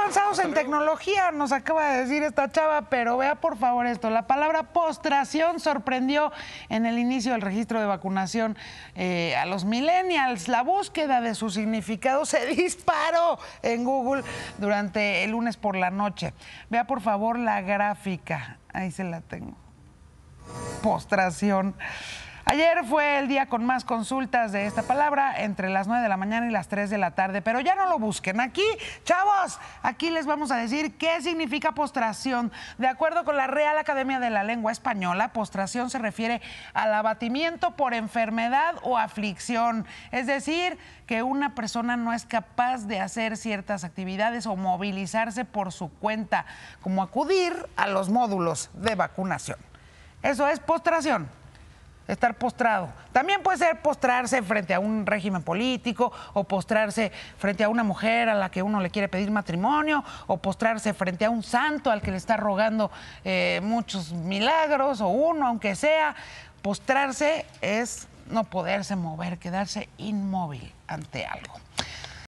avanzados en tecnología, nos acaba de decir esta chava, pero vea por favor esto. La palabra postración sorprendió en el inicio del registro de vacunación eh, a los millennials. La búsqueda de su significado se disparó en Google durante el lunes por la noche. Vea por favor la gráfica. Ahí se la tengo. Postración. Ayer fue el día con más consultas de esta palabra, entre las 9 de la mañana y las 3 de la tarde, pero ya no lo busquen. Aquí, chavos, aquí les vamos a decir qué significa postración. De acuerdo con la Real Academia de la Lengua Española, postración se refiere al abatimiento por enfermedad o aflicción, es decir, que una persona no es capaz de hacer ciertas actividades o movilizarse por su cuenta, como acudir a los módulos de vacunación. Eso es postración estar postrado. También puede ser postrarse frente a un régimen político o postrarse frente a una mujer a la que uno le quiere pedir matrimonio o postrarse frente a un santo al que le está rogando eh, muchos milagros o uno, aunque sea. Postrarse es no poderse mover, quedarse inmóvil ante algo.